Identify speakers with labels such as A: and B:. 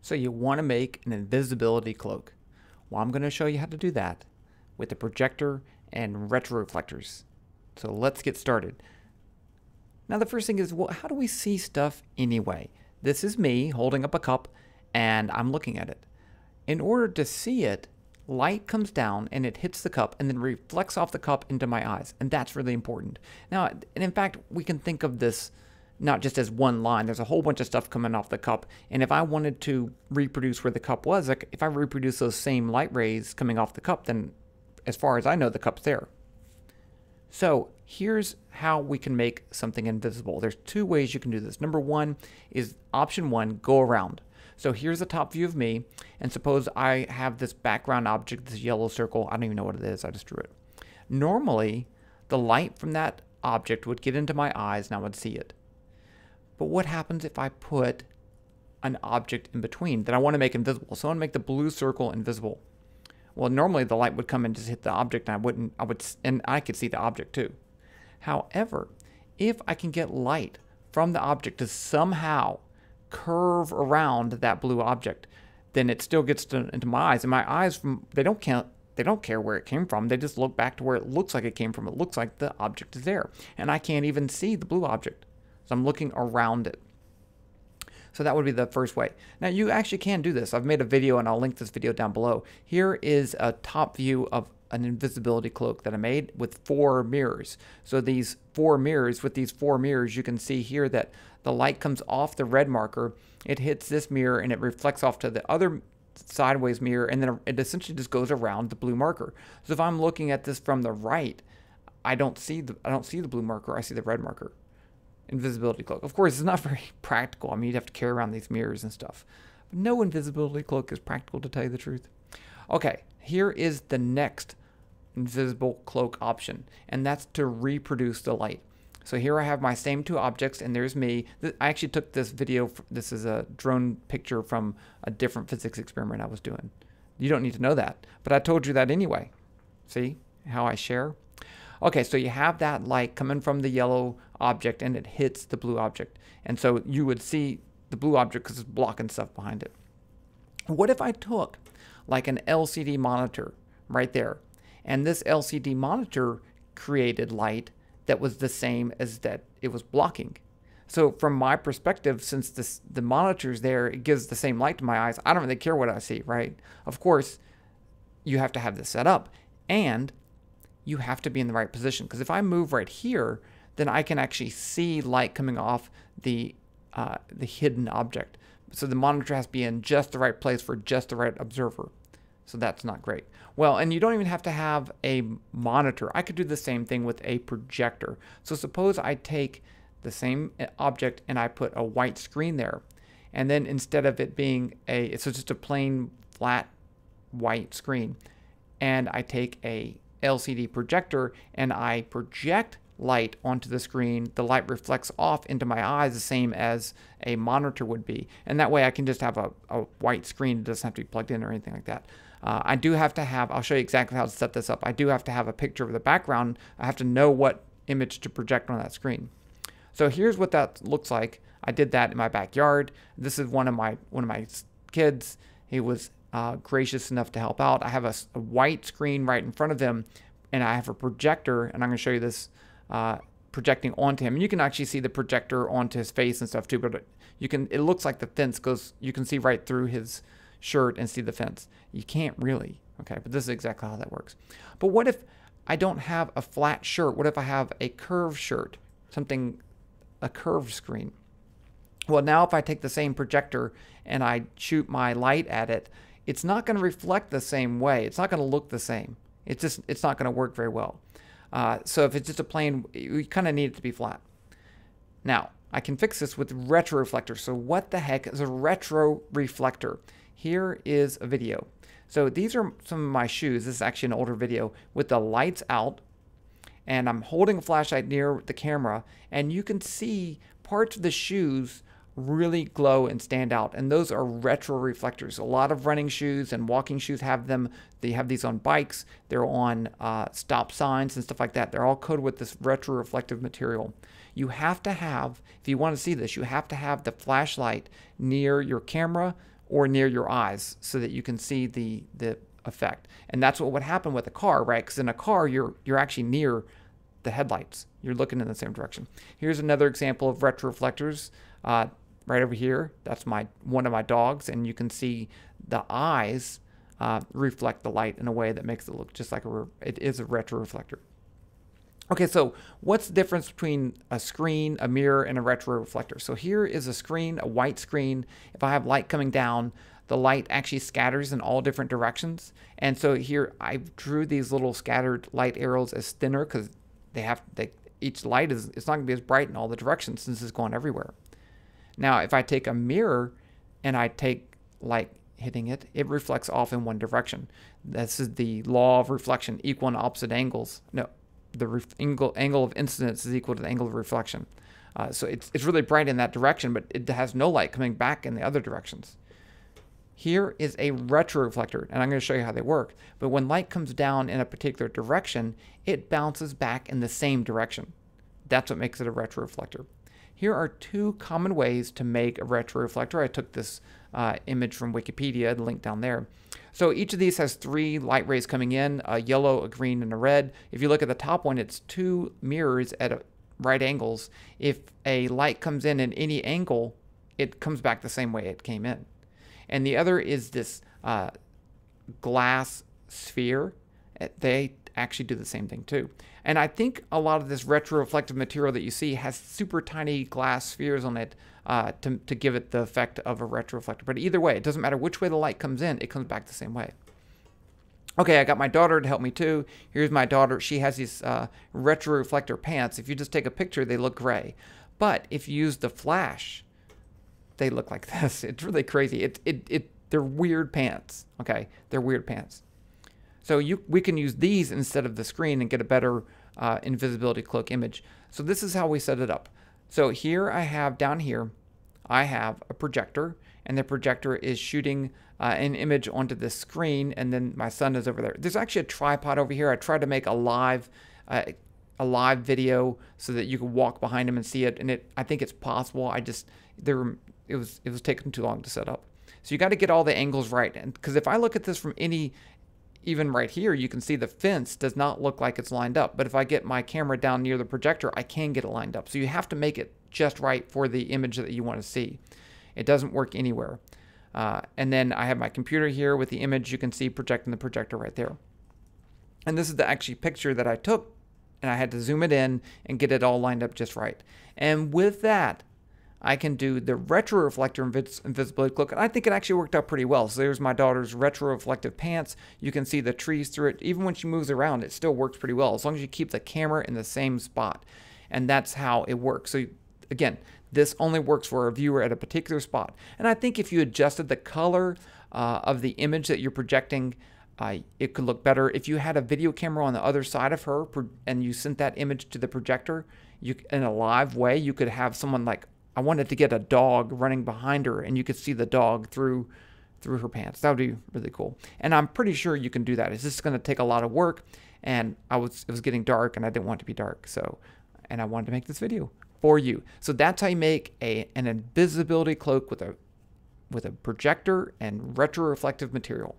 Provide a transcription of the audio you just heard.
A: So you want to make an invisibility cloak. Well, I'm going to show you how to do that with the projector and retroreflectors. So let's get started. Now the first thing is, well, how do we see stuff anyway? This is me holding up a cup and I'm looking at it. In order to see it, light comes down and it hits the cup and then reflects off the cup into my eyes. And that's really important. Now, and in fact, we can think of this not just as one line. There's a whole bunch of stuff coming off the cup. And if I wanted to reproduce where the cup was, like if I reproduce those same light rays coming off the cup, then as far as I know, the cup's there. So here's how we can make something invisible. There's two ways you can do this. Number one is option one, go around. So here's the top view of me. And suppose I have this background object, this yellow circle. I don't even know what it is. I just drew it. Normally, the light from that object would get into my eyes and I would see it. But what happens if I put an object in between that I want to make invisible? So I want to make the blue circle invisible. Well, normally the light would come and just hit the object and I wouldn't, I would, and I could see the object too. However, if I can get light from the object to somehow curve around that blue object, then it still gets to, into my eyes. And my eyes, from they don't count, they don't care where it came from. They just look back to where it looks like it came from. It looks like the object is there. And I can't even see the blue object. So I'm looking around it. So that would be the first way. Now you actually can do this. I've made a video and I'll link this video down below. Here is a top view of an invisibility cloak that I made with four mirrors. So these four mirrors, with these four mirrors, you can see here that the light comes off the red marker, it hits this mirror and it reflects off to the other sideways mirror and then it essentially just goes around the blue marker. So if I'm looking at this from the right, I don't see the I don't see the blue marker, I see the red marker invisibility cloak. Of course, it's not very practical. I mean, you'd have to carry around these mirrors and stuff. But no invisibility cloak is practical, to tell you the truth. Okay, here is the next invisible cloak option, and that's to reproduce the light. So here I have my same two objects, and there's me. I actually took this video. This is a drone picture from a different physics experiment I was doing. You don't need to know that, but I told you that anyway. See how I share? Okay, so you have that light coming from the yellow object and it hits the blue object. And so you would see the blue object because it's blocking stuff behind it. What if I took like an LCD monitor right there and this LCD monitor created light that was the same as that it was blocking? So from my perspective, since this, the monitor's there, it gives the same light to my eyes. I don't really care what I see, right? Of course, you have to have this set up and you have to be in the right position because if I move right here, then I can actually see light coming off the, uh, the hidden object. So the monitor has to be in just the right place for just the right observer. So that's not great. Well, and you don't even have to have a monitor. I could do the same thing with a projector. So suppose I take the same uh, object and I put a white screen there. And then instead of it being a, so just a plain flat white screen, and I take a LCD projector and I project light onto the screen. The light reflects off into my eyes the same as a monitor would be. And that way I can just have a, a white screen. It doesn't have to be plugged in or anything like that. Uh, I do have to have, I'll show you exactly how to set this up. I do have to have a picture of the background. I have to know what image to project on that screen. So here's what that looks like. I did that in my backyard. This is one of my one of my kids. He was uh, gracious enough to help out. I have a, a, white screen right in front of them, and I have a projector, and I'm going to show you this uh, projecting onto him. And you can actually see the projector onto his face and stuff too, but you can it looks like the fence goes you can see right through his shirt and see the fence. You can't really. Okay, but this is exactly how that works. But what if I don't have a flat shirt? What if I have a curved shirt? Something a curved screen. Well, now if I take the same projector and I shoot my light at it, it's not going to reflect the same way. It's not going to look the same. It's just it's not going to work very well. Uh, so if it's just a plane, we kind of need it to be flat. Now, I can fix this with retroreflector. So what the heck is a retroreflector? Here is a video. So these are some of my shoes. This is actually an older video with the lights out and I'm holding a flashlight near the camera and you can see parts of the shoes really glow and stand out. And those are retro reflectors. A lot of running shoes and walking shoes have them. They have these on bikes. They're on uh, stop signs and stuff like that. They're all coated with this retro reflective material. You have to have, if you want to see this, you have to have the flashlight near your camera or near your eyes so that you can see the, the effect. And that's what would happen with a car, right? Because in a car, you're, you're actually near the headlights. You're looking in the same direction. Here's another example of retro reflectors. Uh, right over here. That's my one of my dogs, and you can see the eyes uh, reflect the light in a way that makes it look just like a it is a retroreflector. Okay, so what's the difference between a screen, a mirror, and a retroreflector? So here is a screen, a white screen. If I have light coming down, the light actually scatters in all different directions. And so here I drew these little scattered light arrows as thinner because they have they, each light is it's not going to be as bright in all the directions since it's going everywhere. Now, if I take a mirror and I take light hitting it, it reflects off in one direction. This is the law of reflection, equal and opposite angles. No, the angle, angle of incidence is equal to the angle of reflection. Uh, so it's, it's really bright in that direction, but it has no light coming back in the other directions. Here is a retroreflector, and I'm going to show you how they work. But when light comes down in a particular direction, it bounces back in the same direction. That's what makes it a retroreflector. Here are two common ways to make a retroreflector. I took this uh, image from Wikipedia, the link down there. So each of these has three light rays coming in, a yellow, a green, and a red. If you look at the top one, it's two mirrors at right angles. If a light comes in at any angle, it comes back the same way it came in. And the other is this uh, glass sphere. They actually do the same thing too. And I think a lot of this retroreflective material that you see has super tiny glass spheres on it uh, to, to give it the effect of a retroreflector. But either way, it doesn't matter which way the light comes in, it comes back the same way. Okay, I got my daughter to help me too. Here's my daughter. She has these uh, retroreflector pants. If you just take a picture, they look gray. But if you use the flash, they look like this. It's really crazy. It, it, it, they're weird pants. Okay, they're weird pants. So you, we can use these instead of the screen and get a better uh, invisibility cloak image. So this is how we set it up. So here I have down here, I have a projector and the projector is shooting uh, an image onto this screen and then my son is over there. There's actually a tripod over here. I tried to make a live uh, a live video so that you could walk behind him and see it and it I think it's possible. I just there it was it was taking too long to set up. So you got to get all the angles right because if I look at this from any even right here, you can see the fence does not look like it's lined up. But if I get my camera down near the projector, I can get it lined up. So you have to make it just right for the image that you want to see. It doesn't work anywhere. Uh, and then I have my computer here with the image you can see projecting the projector right there. And this is the actually picture that I took and I had to zoom it in and get it all lined up just right. And with that, I can do the retroreflector invis- invisibility cloak, and I think it actually worked out pretty well. So there's my daughter's retroreflective pants. You can see the trees through it. Even when she moves around, it still works pretty well as long as you keep the camera in the same spot. And that's how it works. So again, this only works for a viewer at a particular spot. And I think if you adjusted the color uh, of the image that you're projecting, uh, it could look better. If you had a video camera on the other side of her and you sent that image to the projector you, in a live way, you could have someone like I wanted to get a dog running behind her, and you could see the dog through through her pants. That would be really cool. And I'm pretty sure you can do that. It's just going to take a lot of work, and I was it was getting dark, and I didn't want it to be dark. So, and I wanted to make this video for you. So that's how you make a an invisibility cloak with a with a projector and retroreflective material.